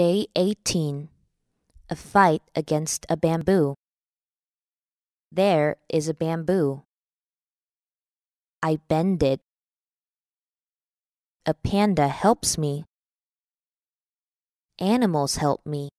Day 18 A Fight Against a Bamboo. There is a bamboo. I bend it. A panda helps me. Animals help me.